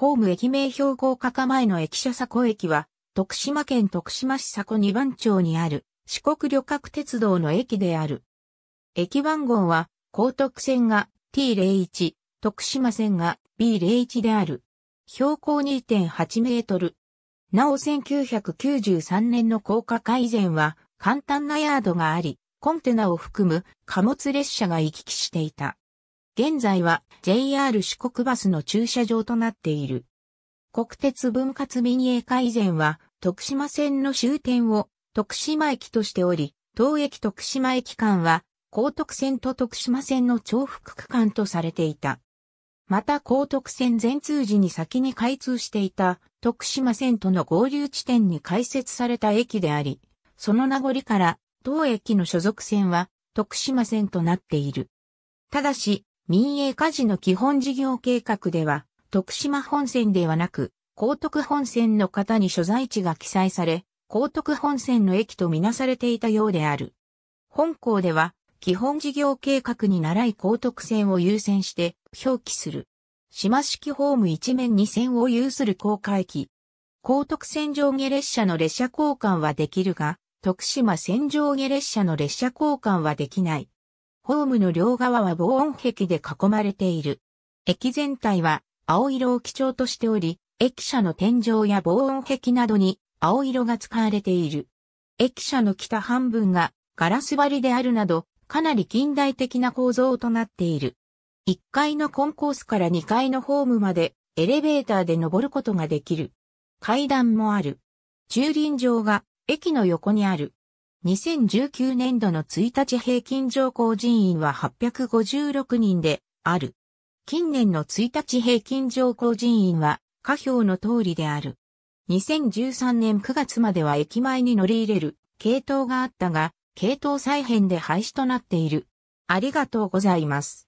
ホーム駅名標高高前の駅舎佐古駅は、徳島県徳島市佐古二番町にある四国旅客鉄道の駅である。駅番号は、高徳線が T01、徳島線が B01 である。標高2.8メートル。なお1993年の高架化以前は、簡単なヤードがあり、コンテナを含む貨物列車が行き来していた。現在は JR 四国バスの駐車場となっている。国鉄分割民営化以前は、徳島線の終点を徳島駅としており、東駅徳島駅間は、高徳線と徳島線の重複区間とされていた。また高徳線全通時に先に開通していた徳島線との合流地点に開設された駅であり、その名残から当駅の所属線は徳島線となっている。ただし、民営化時の基本事業計画では、徳島本線ではなく、高徳本線の方に所在地が記載され、高徳本線の駅とみなされていたようである。本校では、基本事業計画に習い高徳線を優先して表記する。島式ホーム一面二線を有する高架駅。高徳線上下列車の列車交換はできるが、徳島線上下列車の列車交換はできない。ホームの両側は防音壁で囲まれている。駅全体は青色を基調としており、駅舎の天井や防音壁などに青色が使われている。駅舎の北半分がガラス張りであるなど、かなり近代的な構造となっている。1階のコンコースから2階のホームまでエレベーターで登ることができる。階段もある。駐輪場が駅の横にある。2019年度の1日平均上降人員は856人である。近年の1日平均上降人員は下表の通りである。2013年9月までは駅前に乗り入れる系統があったが、系統再編で廃止となっている。ありがとうございます。